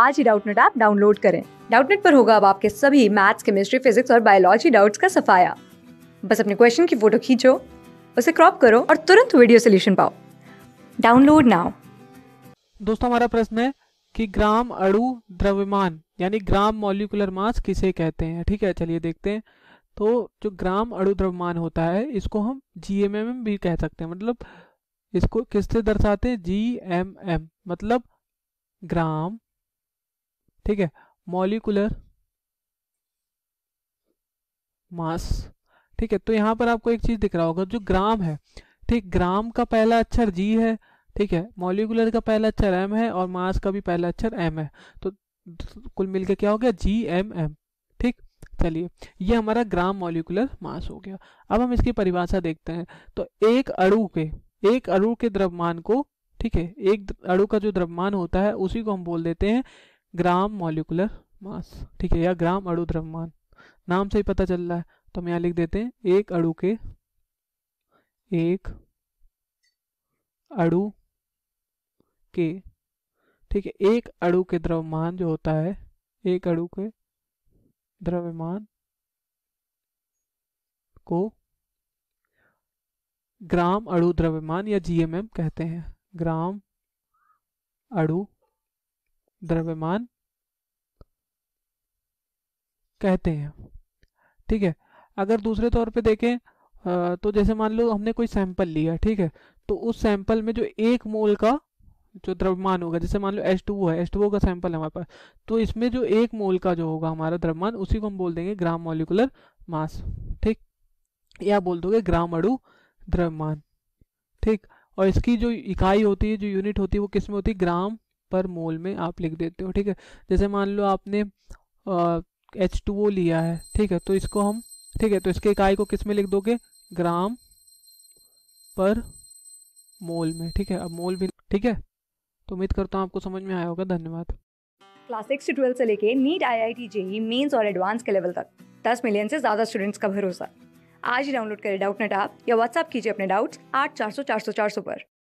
आज ही Doubtnut app download करें डाउटनेट पर होगा अब आपके सभी मैथ्स केमिस्ट्री फिजिक्स और बायोलॉजी डाउट्स का सफाया बस अपने क्वेश्चन की फोटो खींचो उसे क्रॉप करो और तुरंत वीडियो सोल्यूशन पाओ डाउनलोड नाउ दोस्तों हमारा प्रश्न है कि ग्राम अणु द्रव्यमान यानी ग्राम मॉलिकुलर मास किसे कहते हैं ठीक है चलिए देखते हैं तो जो ग्राम अणु द्रव्यमान होता है इसको हम जी एम एम भी कह सकते हैं मतलब इसको किससे दर्शाते हैं जी एम एम मतलब ग्राम ठीक है मॉलिकुलर मास ठीक है तो यहाँ पर आपको एक चीज दिख रहा होगा जो ग्राम है ठीक ग्राम का पहला अक्षर जी है ठीक है मॉलिकुलर का पहला अक्षर एम है और मास का भी पहला अक्षर एम है तो कुल मिलकर क्या हो गया जी एम एम ठीक चलिए ये हमारा ग्राम मॉलिकुलर मास हो गया अब हम इसकी परिभाषा देखते हैं तो एक अड़ू के एक अड़ू के द्रव्यमान को ठीक है एक अड़ू का जो द्रव्यमान होता है उसी को हम बोल देते हैं ग्राम मॉलिकुलर मास ठीक है या ग्राम अड़ु द्रव्यमान नाम से ही पता चल रहा है तो हम यहाँ लिख देते हैं एक अड़ु के एक अड़ु के ठीक है एक अड़ु के द्रव्यमान जो होता है एक अड़ु के द्रव्यमान को ग्राम अड़ु द्रव्यमान या जीएमएम कहते हैं ग्राम अड़ु द्रव्यमान कहते हैं ठीक है अगर दूसरे तौर पे देखें तो जैसे मान लो हमने कोई सैंपल लिया ठीक है तो उस सैंपल में जो एक मोल का जो द्रव्यमान होगा जैसे मान लो एच टू है एच टू का सैंपल हमारे पास तो इसमें जो एक मोल का जो होगा हमारा द्रव्यमान उसी को हम बोल देंगे ग्राम मोलिकुलर मास ठीक या बोल दोगे ग्राम अड़ू द्रव्यमान ठीक और इसकी जो इकाई होती है जो यूनिट होती है वो किसमें होती है ग्राम पर मोल में आप लिख देते हो ठीक है जैसे मान लो आपने एच टू ओ लिया है ठीक है तो इसको हम ठीक है तो इसके इकाई को किस में लिख दोगे ग्राम पर मोल में ठीक है अब मोल भी ठीक है तो उम्मीद करता हूँ आपको समझ में आया होगा धन्यवाद क्लास सिक्स से ट्वेल्थ से लेके NEET I I T JEE mains और एडवांस के लेवल तक दस मिलियन से ज़्यादा स्टूडेंट्स का भरोसा आज ही डाउनलोड करें डाउट नेट ऐप या व्हाट्सअप कीजिए अपने डाउट्स आठ चार सौ चार सौ चार सौ पर